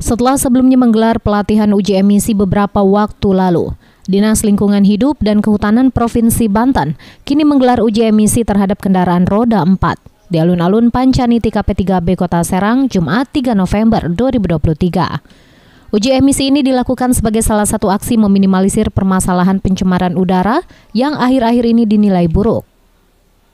setelah sebelumnya menggelar pelatihan uji emisi beberapa waktu lalu. Dinas Lingkungan Hidup dan Kehutanan Provinsi Banten kini menggelar uji emisi terhadap kendaraan roda 4 di alun-alun Pancaniti KP3B Kota Serang, Jumat 3 November 2023. Uji emisi ini dilakukan sebagai salah satu aksi meminimalisir permasalahan pencemaran udara yang akhir-akhir ini dinilai buruk.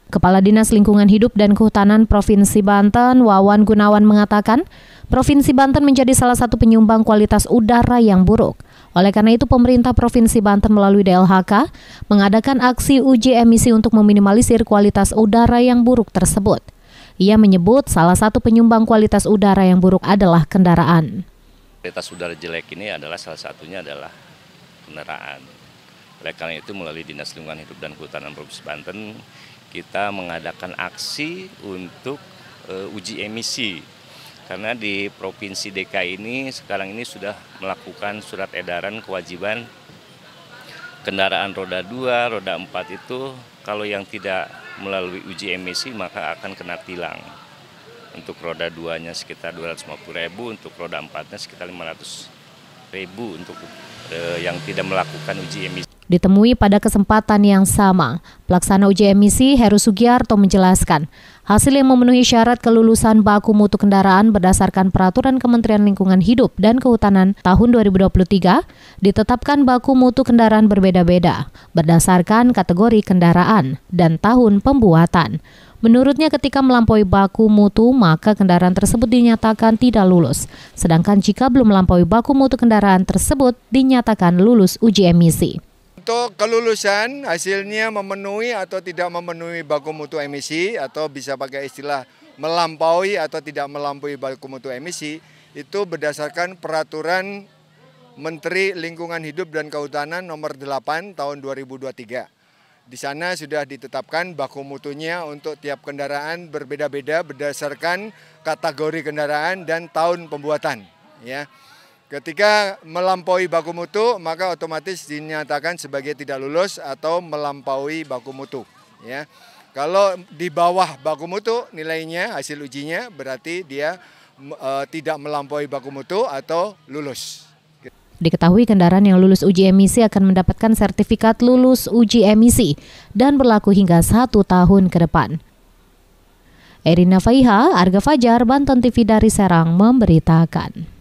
Kepala Dinas Lingkungan Hidup dan Kehutanan Provinsi Banten, Wawan Gunawan mengatakan, Provinsi Banten menjadi salah satu penyumbang kualitas udara yang buruk. Oleh karena itu, pemerintah Provinsi Banten melalui DLHK mengadakan aksi uji emisi untuk meminimalisir kualitas udara yang buruk tersebut. Ia menyebut salah satu penyumbang kualitas udara yang buruk adalah kendaraan. Kualitas udara jelek ini adalah salah satunya adalah kendaraan. Oleh karena itu, melalui Dinas Lingkungan Hidup dan Kehutanan Provinsi Banten, kita mengadakan aksi untuk eh, uji emisi karena di Provinsi DKI ini sekarang ini sudah melakukan surat edaran kewajiban kendaraan roda 2, roda 4 itu kalau yang tidak melalui uji emisi maka akan kena tilang. Untuk roda 2-nya sekitar 250 ribu, untuk roda 4-nya sekitar 500 ribu untuk eh, yang tidak melakukan uji emisi. Ditemui pada kesempatan yang sama, pelaksana uji emisi Heru Sugiarto menjelaskan, Hasil yang memenuhi syarat kelulusan baku mutu kendaraan berdasarkan Peraturan Kementerian Lingkungan Hidup dan Kehutanan tahun 2023 ditetapkan baku mutu kendaraan berbeda-beda berdasarkan kategori kendaraan dan tahun pembuatan. Menurutnya ketika melampaui baku mutu maka kendaraan tersebut dinyatakan tidak lulus. Sedangkan jika belum melampaui baku mutu kendaraan tersebut dinyatakan lulus uji emisi. Untuk kelulusan hasilnya memenuhi atau tidak memenuhi baku mutu emisi atau bisa pakai istilah melampaui atau tidak melampaui baku mutu emisi itu berdasarkan peraturan Menteri Lingkungan Hidup dan Kehutanan nomor 8 tahun 2023. Di sana sudah ditetapkan baku mutunya untuk tiap kendaraan berbeda-beda berdasarkan kategori kendaraan dan tahun pembuatan ya. Ketika melampaui baku mutu, maka otomatis dinyatakan sebagai tidak lulus atau melampaui baku mutu. Ya. Kalau di bawah baku mutu nilainya hasil ujinya berarti dia e, tidak melampaui baku mutu atau lulus. Diketahui kendaraan yang lulus uji emisi akan mendapatkan sertifikat lulus uji emisi dan berlaku hingga satu tahun ke depan. Erina Faiha, Arga Fajar, Banten TV dari Serang memberitakan.